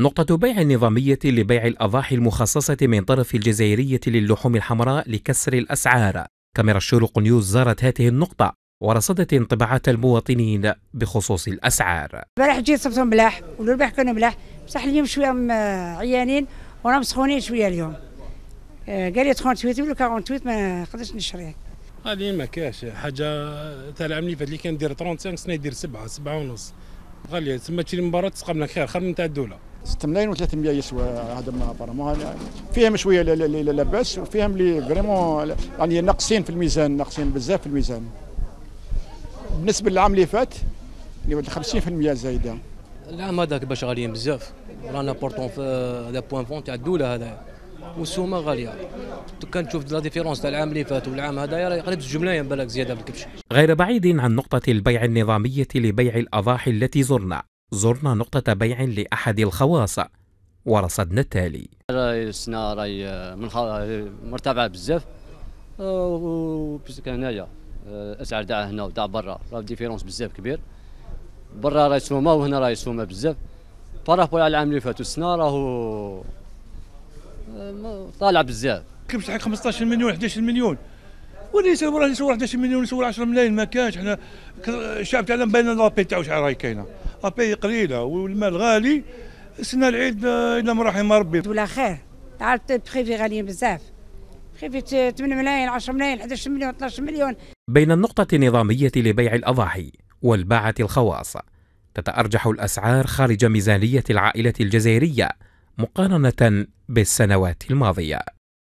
نقطة بيع نظامية لبيع الأضاحي المخصصة من طرف الجزائرية للحوم الحمراء لكسر الأسعار كاميرا الشروق نيوز زارت هذه النقطة ورصدت انطباعات المواطنين بخصوص الأسعار البارح جيت صبت ملاح والربح كان ملاح بصح اليوم شوية عيانين وانا مسخونين شوية اليوم آه، قال لي 38 ولا 48 ما نقدرش نشريه هذه ما كاش حاجة تاع العام اللي فات اللي كان دير 35 سنة يدير 7 7 ونص غالية تسمى تشري مباراة تسقم لك خير خير من تاع الدولة 6 ملايين و300 يسوى هذا ما فيهم شويه لاباس وفيهم اللي فريمون يعني ناقصين في الميزان ناقصين بزاف في الميزان بالنسبه للعام اللي فات اللي 50% زايده العام هذاك باش غاليين بزاف رانا بورتون في هذا بوان فون تاع الدوله هذا والسومه غاليه كان تشوف لا ديفيرونس تاع العام اللي فات والعام هذا قريب زوج ملايين بالك زياده في الكبش غير بعيد عن نقطه البيع النظاميه لبيع الاضاحي التي زرنا زرنا نقطة بيع لأحد الخواص ورصدنا التالي راي من مرتفعة بزاف آه، وبزاف هنايا الأسعار آه، تاعها هنا وتاع برا راه ديفيرونس بزاف كبير برا راهي سومة وهنا راهي سومة بزاف بارابول على العام اللي فات السنة راهو آه، طالع بزاف كيف تحق 15 مليون 11 مليون وليس يسوي 11 مليون يسوي 10 ملايين ما كانش حنا الشعب تاعنا باين لابي تاعو شحال راهي كاينه ابي قليله والمال غالي سنة العيد الى ما رحم ربي ولا خير تعرف بريفي غاليين بزاف بريفي 8 ملايين 10 ملايين 11 مليون 12 مليون بين النقطة النظامية لبيع الأضاحي والباعة الخواص تتأرجح الأسعار خارج ميزانية العائلة الجزائرية مقارنة بالسنوات الماضية